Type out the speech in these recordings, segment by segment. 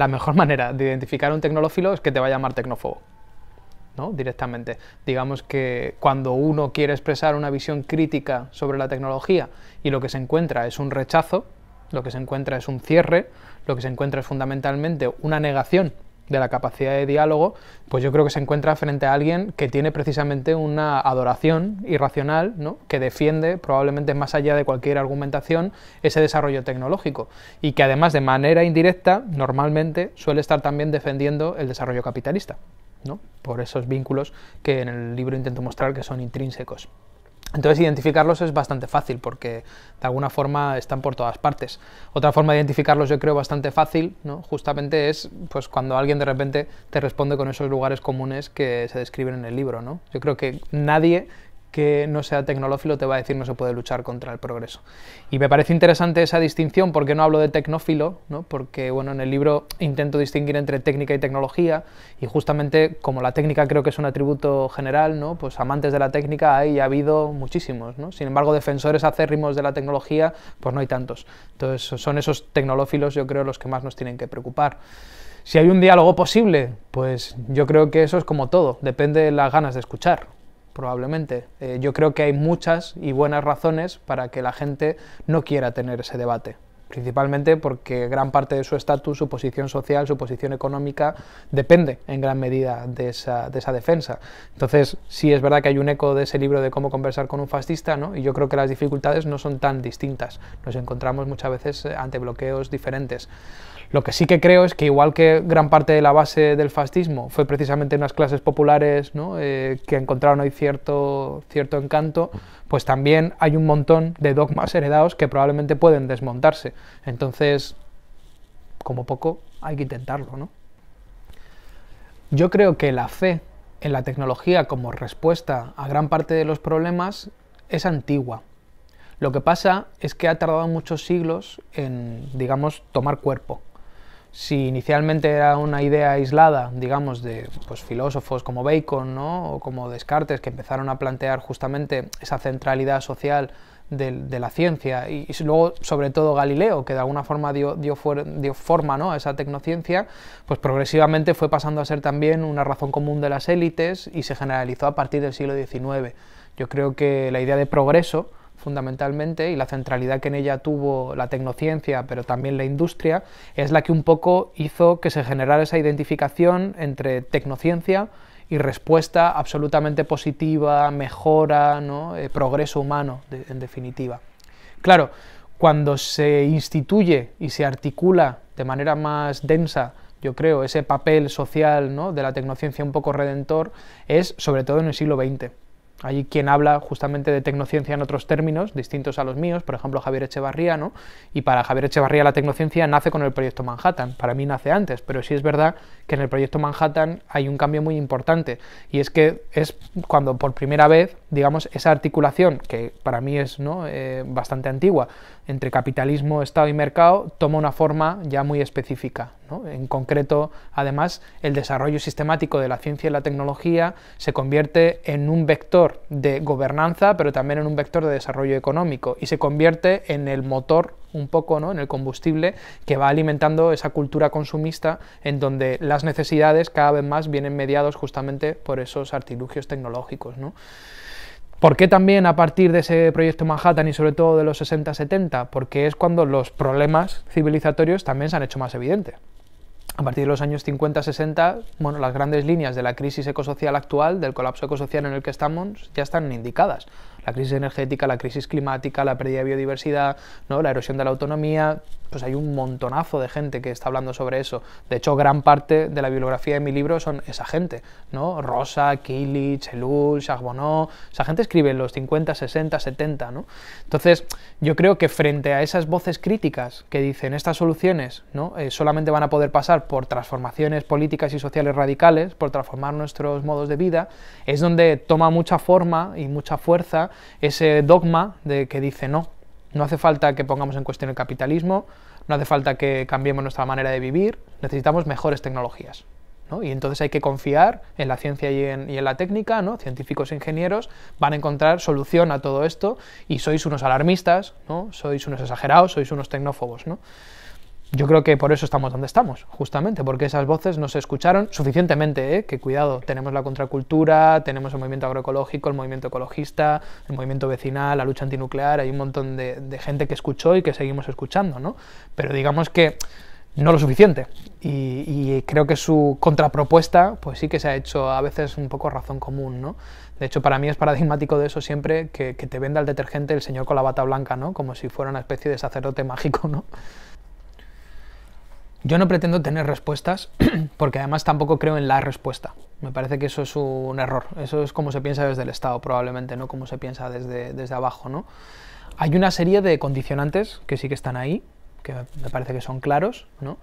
la mejor manera de identificar a un tecnolófilo es que te va a llamar tecnófobo. ¿no? directamente. Digamos que cuando uno quiere expresar una visión crítica sobre la tecnología y lo que se encuentra es un rechazo, lo que se encuentra es un cierre, lo que se encuentra es fundamentalmente una negación de la capacidad de diálogo, pues yo creo que se encuentra frente a alguien que tiene precisamente una adoración irracional, que defiende probablemente más allá de cualquier argumentación ese desarrollo tecnológico y que además de manera indirecta normalmente suele estar también defendiendo el desarrollo capitalista, por esos vínculos que en el libro intento mostrar que son intrínsecos. Entonces identificarlos es bastante fácil porque de alguna forma están por todas partes. Otra forma de identificarlos yo creo bastante fácil, ¿no? justamente es pues, cuando alguien de repente te responde con esos lugares comunes que se describen en el libro. ¿no? Yo creo que nadie que no sea tecnolófilo te va a decir no se puede luchar contra el progreso. Y me parece interesante esa distinción porque no hablo de tecnófilo, porque bueno, en el libro intento distinguir entre técnica y tecnología y justamente como la técnica creo que es un atributo general, ¿no? pues amantes de la técnica hay ha habido muchísimos. Sin embargo, defensores acérrimos de la tecnología pues no hay tantos. Entonces son esos tecnófilos yo creo los que más nos tienen que preocupar. Si hay un diálogo posible, pues yo creo que eso es como todo, depende de las ganas de escuchar probablemente. Eh, yo creo que hay muchas y buenas razones para que la gente no quiera tener ese debate principalmente porque gran parte de su estatus, su posición social, su posición económica depende en gran medida de esa, defensa. Entonces, sí es verdad que hay un eco de ese libro de cómo conversar con un fascista, ¿no? y yo creo que las dificultades no son tan distintas. Nos encontramos muchas veces eh, ante bloqueos diferentes. Lo que sí que creo es que igual que gran parte de la base del fascismo fue precisamente unas clases populares eh, que encontraron hoy cierto, cierto encanto, pues también hay un montón de dogmas heredados que probablemente pueden desmontarse. Entonces, como poco, hay que intentarlo, ¿no? Yo creo que la fe en la tecnología como respuesta a gran parte de los problemas es antigua. Lo que pasa es que ha tardado muchos siglos en, digamos, tomar cuerpo. Si inicialmente era una idea aislada, digamos, de pues, filósofos como Bacon ¿no? o como Descartes, que empezaron a plantear justamente esa centralidad social de, la ciencia. Y, luego, sobre todo, Galileo, que de alguna forma dio, forma ¿no? a esa tecnociencia, pues progresivamente fue pasando a ser también una razón común de las élites y se generalizó a partir del siglo XIX. Yo creo que la idea de progreso, fundamentalmente, y la centralidad que en ella tuvo la tecnociencia, pero también la industria, es la que un poco hizo que se generara esa identificación entre tecnociencia, y respuesta absolutamente positiva, mejora, eh, progreso humano, en definitiva. Claro, cuando se instituye y se articula de manera más densa, yo creo, ese papel social ¿no? de la tecnociencia un poco redentor, es sobre todo en el siglo XX. Hay quien habla justamente de tecnociencia en otros términos, distintos a los míos, por ejemplo Javier Echevarría, ¿no? Y para Javier Echevarría la tecnociencia nace con el proyecto Manhattan, para mí nace antes, pero sí es verdad que en el proyecto Manhattan hay un cambio muy importante, y es que es cuando por primera vez, digamos, esa articulación, que para mí es ¿no? Eh, bastante antigua, entre capitalismo, Estado y mercado, toma una forma ya muy específica, en concreto, además, el desarrollo sistemático de la ciencia y la tecnología se convierte en un vector de gobernanza, pero también en un vector de desarrollo económico y se convierte en el motor un poco, ¿no? en el combustible que va alimentando esa cultura consumista en donde las necesidades cada vez más vienen mediadas justamente por esos artilugios tecnológicos. ¿Por qué también a partir de ese proyecto Manhattan y sobre todo de los 60-70? Porque es cuando los problemas civilizatorios también se han hecho más evidentes a partir de los años 50-60, bueno, las grandes líneas de la crisis ecosocial actual, del colapso ecosocial en el que estamos, ya están indicadas. La crisis energética, la crisis climática, la pérdida de biodiversidad, ¿no? la erosión de la autonomía, pues hay un montonazo de gente que está hablando sobre eso. De hecho, gran parte de la bibliografía de mi libro son esa gente, ¿no? Rosa, Kili, Chelul, Charbonneau, esa gente escribe en los 50, 60, 70, ¿no? Entonces, yo creo que frente a esas voces críticas que dicen estas soluciones, ¿no? Eh, solamente van a poder pasar por transformaciones políticas y sociales radicales, por transformar nuestros modos de vida, es donde toma mucha forma y mucha fuerza ese dogma de que dice no, no hace falta que pongamos en cuestión el capitalismo, no hace falta que cambiemos nuestra manera de vivir, necesitamos mejores tecnologías. Y entonces hay que confiar en la ciencia y en, la técnica, ¿no? científicos e ingenieros van a encontrar solución a todo esto y sois unos alarmistas, ¿no? sois unos exagerados, sois unos tecnófobos. ¿no? Yo creo que por eso estamos donde estamos, justamente, porque esas voces no se escucharon suficientemente, ¿eh? que cuidado, tenemos la contracultura, tenemos el movimiento agroecológico, el movimiento ecologista, el movimiento vecinal, la lucha antinuclear, hay un montón de, gente que escuchó y que seguimos escuchando, ¿no? Pero digamos que no lo suficiente. Y, creo que su contrapropuesta, pues sí que se ha hecho a veces un poco razón común, ¿no? De hecho, para mí es paradigmático de eso siempre que, que te venda el detergente el señor con la bata blanca, ¿no? Como si fuera una especie de sacerdote mágico, ¿no? Yo no pretendo tener respuestas porque además tampoco creo en la respuesta. Me parece que eso es un error. Eso es como se piensa desde el Estado probablemente, no como se piensa desde, desde abajo. ¿no? Hay una serie de condicionantes que sí que están ahí, que me parece que son claros. ¿no?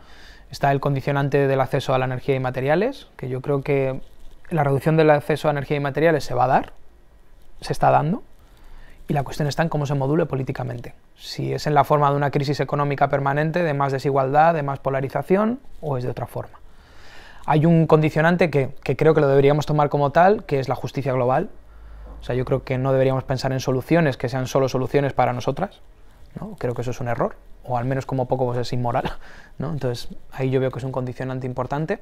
Está el condicionante del acceso a la energía y materiales, que yo creo que la reducción del acceso a energía y materiales se va a dar, se está dando, y la cuestión está en cómo se module políticamente. Si es en la forma de una crisis económica permanente, de más desigualdad, de más polarización, o es de otra forma. Hay un condicionante que, creo que lo deberíamos tomar como tal, que es la justicia global. O sea, yo creo que no deberíamos pensar en soluciones que sean solo soluciones para nosotras. ¿no? Creo que eso es un error, o al menos como poco pues es inmoral. Entonces, ahí yo veo que es un condicionante importante.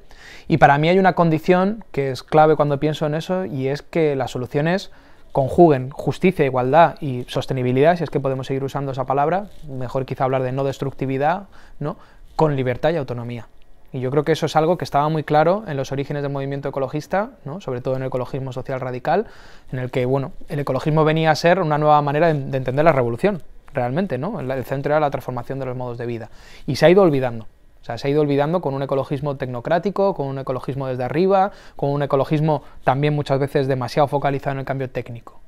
Y para mí hay una condición que es clave cuando pienso en eso, y es que las soluciones conjuguen justicia, igualdad y sostenibilidad, si es que podemos seguir usando esa palabra, mejor quizá hablar de no destructividad, ¿no? con libertad y autonomía. Y yo creo que eso es algo que estaba muy claro en los orígenes del movimiento ecologista, ¿no? sobre todo en el ecologismo social radical, en el que bueno, el ecologismo venía a ser una nueva manera de, entender la revolución, realmente, ¿no? El centro era la transformación de los modos de vida. Y se ha ido olvidando. O sea, se ha ido olvidando con un ecologismo tecnocrático, con un ecologismo desde arriba, con un ecologismo también muchas veces demasiado focalizado en el cambio técnico.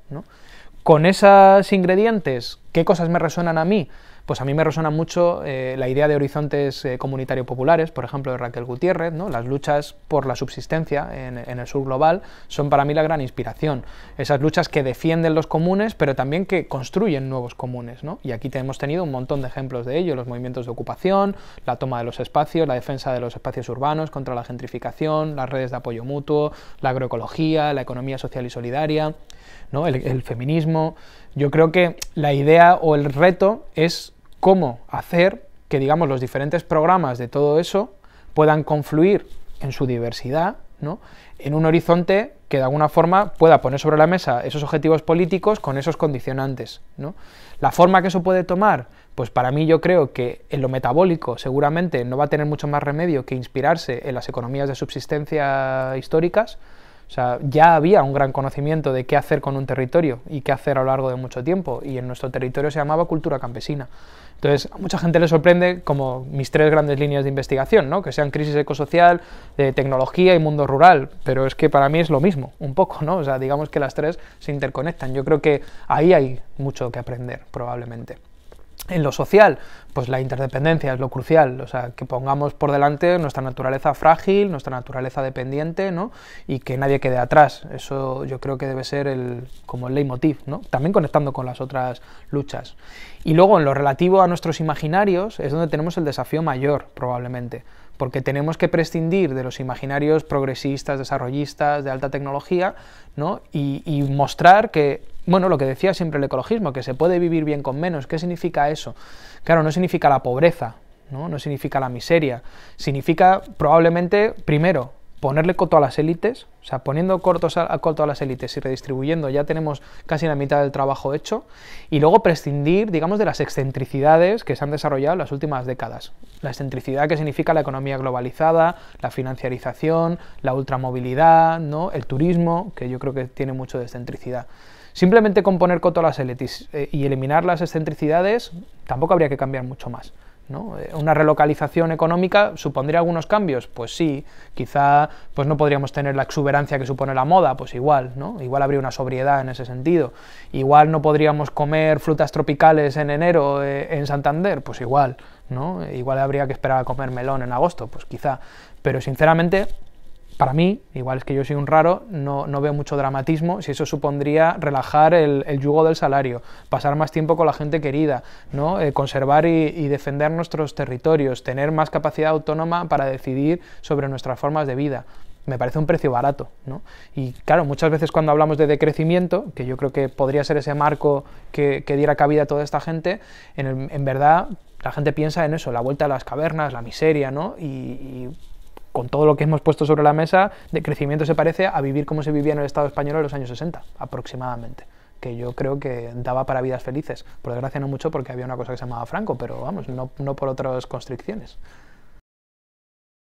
Con esos ingredientes, ¿qué cosas me resuenan a mí? pues a mí me resuena mucho eh, la idea de horizontes comunitario eh, comunitarios populares, por ejemplo, de Raquel Gutiérrez, ¿no? las luchas por la subsistencia en, el sur global son para mí la gran inspiración. Esas luchas que defienden los comunes, pero también que construyen nuevos comunes. Y aquí hemos tenido un montón de ejemplos de ello, los movimientos de ocupación, la toma de los espacios, la defensa de los espacios urbanos contra la gentrificación, las redes de apoyo mutuo, la agroecología, la economía social y solidaria, ¿no? el, el feminismo. Yo creo que la idea o el reto es cómo hacer que, digamos, los diferentes programas de todo eso puedan confluir en su diversidad, en un horizonte que de alguna forma pueda poner sobre la mesa esos objetivos políticos con esos condicionantes. ¿no? La forma que eso puede tomar, pues para mí yo creo que en lo metabólico seguramente no va a tener mucho más remedio que inspirarse en las economías de subsistencia históricas. ya había un gran conocimiento de qué hacer con un territorio y qué hacer a lo largo de mucho tiempo, y en nuestro territorio se llamaba cultura campesina. Entonces, a mucha gente le sorprende como mis tres grandes líneas de investigación, ¿no? que sean crisis ecosocial, de tecnología y mundo rural, pero es que para mí es lo mismo, un poco, ¿no? O sea, digamos que las tres se interconectan. Yo creo que ahí hay mucho que aprender, probablemente. En lo social, pues la interdependencia es lo crucial, o sea, que pongamos por delante nuestra naturaleza frágil, nuestra naturaleza dependiente, ¿no? Y que nadie quede atrás. Eso yo creo que debe ser el, como el leitmotiv, ¿no? También conectando con las otras luchas. Y luego, en lo relativo a nuestros imaginarios, es donde tenemos el desafío mayor, probablemente, porque tenemos que prescindir de los imaginarios progresistas, desarrollistas, de alta tecnología, ¿no? y, y mostrar que bueno, lo que decía siempre el ecologismo, que se puede vivir bien con menos. ¿Qué significa eso? Claro, no significa la pobreza, ¿no? no significa la miseria. Significa probablemente, primero, ponerle coto a las élites, o sea, poniendo cortos a, coto a las élites y redistribuyendo ya tenemos casi la mitad del trabajo hecho, y luego prescindir, digamos, de las excentricidades que se han desarrollado en las últimas décadas. La excentricidad que significa la economía globalizada, la financiarización, la ultramovilidad, ¿no? el turismo, que yo creo que tiene mucho de excentricidad. Simplemente con poner coto a las eh, y eliminar las excentricidades tampoco habría que cambiar mucho más. ¿no? Eh, una relocalización económica supondría algunos cambios, pues sí, quizá pues no podríamos tener la exuberancia que supone la moda, pues igual, ¿no? Igual habría una sobriedad en ese sentido. Igual no podríamos comer frutas tropicales en enero eh, en Santander, pues igual, ¿no? Igual habría que esperar a comer melón en agosto, pues quizá, pero sinceramente para mí, igual es que yo soy un raro, no, veo mucho dramatismo si eso supondría relajar el, yugo del salario, pasar más tiempo con la gente querida, ¿no? Eh, conservar y, defender nuestros territorios, tener más capacidad autónoma para decidir sobre nuestras formas de vida. Me parece un precio barato. ¿no? Y claro, muchas veces cuando hablamos de decrecimiento, que yo creo que podría ser ese marco que, diera cabida a toda esta gente, en, en verdad la gente piensa en eso, la vuelta a las cavernas, la miseria, ¿no? y con todo lo que hemos puesto sobre la mesa, de crecimiento se parece a vivir como se vivía en el Estado español en los años 60, aproximadamente que yo creo que daba para vidas felices. Por desgracia no mucho porque había una cosa que se llamaba Franco, pero vamos, no, no por otras constricciones.